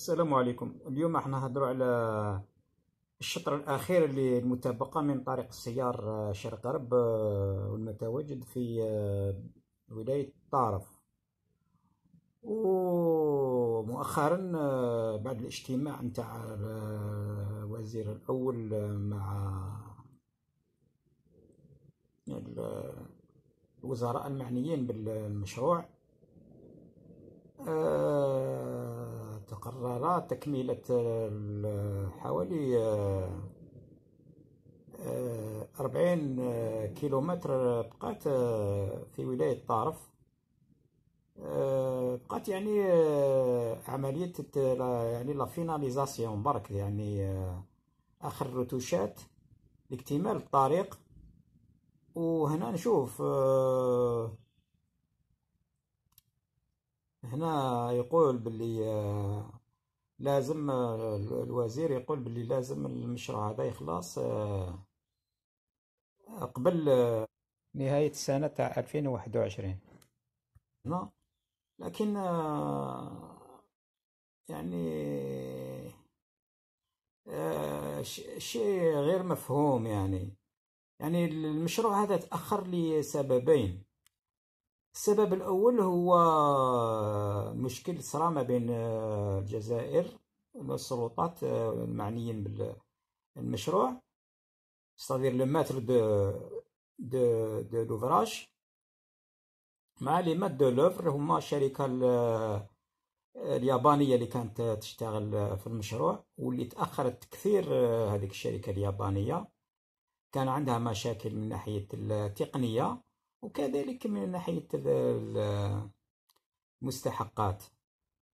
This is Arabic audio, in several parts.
السلام عليكم اليوم احنا نهضروا على الشطر الاخير اللي المتبقى من طريق السيار شرق غرب آه، والمتواجد في آه، ولايه طارف ومؤخرا آه، بعد الاجتماع نتاع الوزير الاول مع الوزراء المعنيين بالمشروع أه قرر تكملة حوالي آه، آه، أربعين آه، كيلومتر بقات في ولاية طارف بقات يعني عملية يعني لا فيناليزاسيون برك يعني آخر الرتوشات لاكتمال الطريق وهنا نشوف هنا يقول باللي لازم الوزير يقول باللي لازم المشروع هذا يخلص آه، قبل آه، نهاية السنة تاع 2021 نو لكن آه، يعني شيء غير مفهوم يعني يعني المشروع هذا تأخر لسببين السبب الأول هو مشكل صرا ما بين آه، الجزائر والسلطات آه، المعنيين بالمشروع ستادير لو ماتر دو دو دو لوفراج مع لي مات دو لوفر هما الشركة آه، اليابانية اللي كانت تشتغل في المشروع واللي تأخرت كثير هذيك الشركة اليابانية كان عندها مشاكل من ناحية التقنية وكذلك من ناحية المستحقات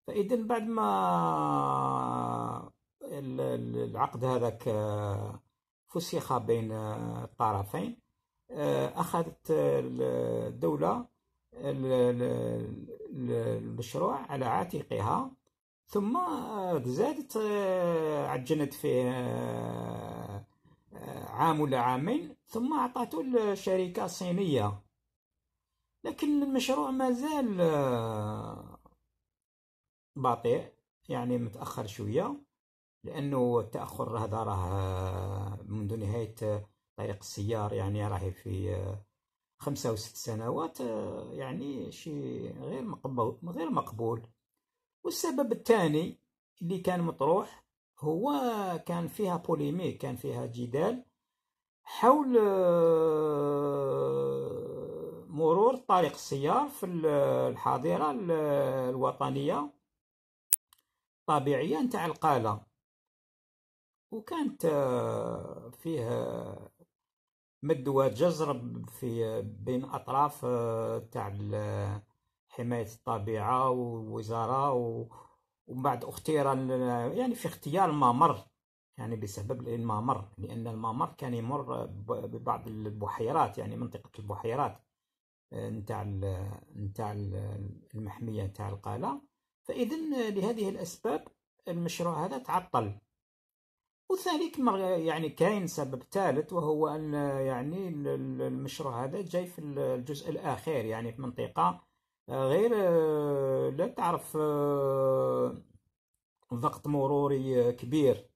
فإذا بعد ما العقد هذاك فسخ بين الطرفين آه، أخذت الدولة المشروع على عاتقها ثم آه، زادت آه، عجنت فيه عام ولا عامين ثم أعطته الشركة الصينية لكن المشروع مازال آه، بطيء يعني متأخر شوية لأنه التأخر هذا راه آه، منذ نهاية آه، طريق السيار يعني راهي في خمسة أو ست سنوات يعني شي غير مقبول غير مقبول والسبب الثاني اللي كان مطروح هو كان فيها بوليميك كان فيها جدال حول مرور طريق السيار في الحاضرة الوطنية الطبيعية نتاع القالة وكانت آه، فيه آه، مد وجزر في آه، بين أطراف تاع حماية الطبيعة والوزارة ومن بعد اختير يعني في اختيار الممر يعني بسبب الممر لأن الممر كان يمر ببعض البحيرات يعني منطقة البحيرات نتاع نتاع المحميه نتاع القاله فاذا لهذه الاسباب المشروع هذا تعطل وذلك يعني كاين سبب ثالث وهو ان يعني المشروع هذا جاي في الجزء الاخير يعني في منطقه غير لا تعرف ضغط مروري كبير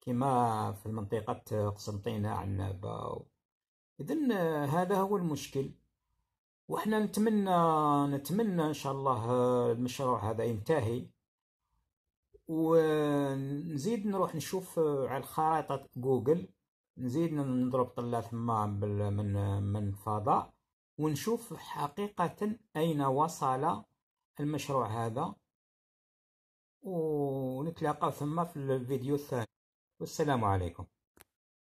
كما في منطقه قسنطينه عنابه اذا هذا هو المشكل وإحنا نتمنى نتمنى إن شاء الله المشروع هذا ينتهي ونزيد نروح نشوف على خريطة جوجل نزيد نضرب طلة ثم من من فضاء ونشوف حقيقة أين وصل المشروع هذا ونتلاقى ثم في الفيديو الثاني والسلام عليكم